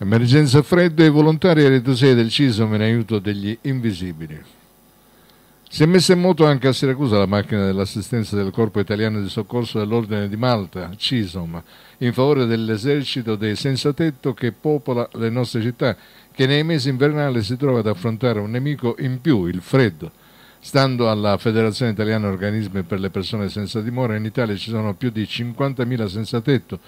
Emergenza freddo e volontari a Reto 6 del CISOM in aiuto degli invisibili. Si è messa in moto anche a Siracusa la macchina dell'assistenza del Corpo Italiano di Soccorso dell'Ordine di Malta, CISOM, in favore dell'esercito dei senza tetto che popola le nostre città, che nei mesi invernali si trova ad affrontare un nemico in più, il freddo. Stando alla Federazione Italiana Organismi per le Persone Senza Dimora, in Italia ci sono più di 50.000 senza tetto,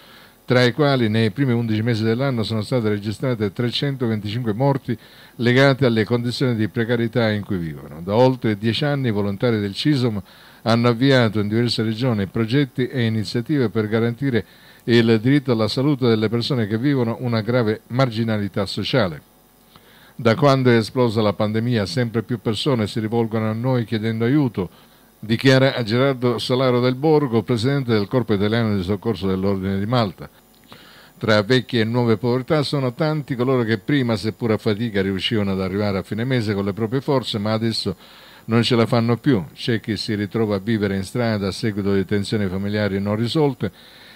tra i quali nei primi 11 mesi dell'anno sono state registrate 325 morti legate alle condizioni di precarietà in cui vivono. Da oltre 10 anni i volontari del CISOM hanno avviato in diverse regioni progetti e iniziative per garantire il diritto alla salute delle persone che vivono una grave marginalità sociale. Da quando è esplosa la pandemia sempre più persone si rivolgono a noi chiedendo aiuto, dichiara Gerardo Salaro del Borgo, presidente del Corpo Italiano di Soccorso dell'Ordine di Malta. Tra vecchie e nuove povertà sono tanti coloro che prima, seppur a fatica, riuscivano ad arrivare a fine mese con le proprie forze, ma adesso non ce la fanno più. C'è chi si ritrova a vivere in strada a seguito di tensioni familiari non risolte,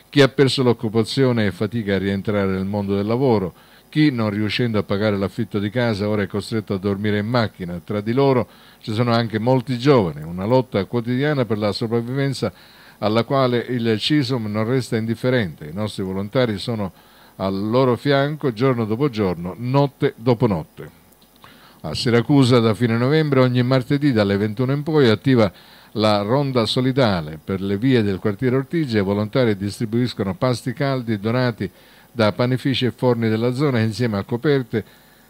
chi ha perso l'occupazione e fatica a rientrare nel mondo del lavoro, chi non riuscendo a pagare l'affitto di casa ora è costretto a dormire in macchina. Tra di loro ci sono anche molti giovani, una lotta quotidiana per la sopravvivenza alla quale il CISUM non resta indifferente. I nostri volontari sono al loro fianco giorno dopo giorno, notte dopo notte. A Siracusa da fine novembre ogni martedì dalle 21 in poi attiva la ronda solidale per le vie del quartiere Ortigia. I volontari distribuiscono pasti caldi donati da panifici e forni della zona insieme a coperte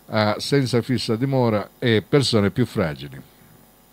a senza fissa dimora e persone più fragili.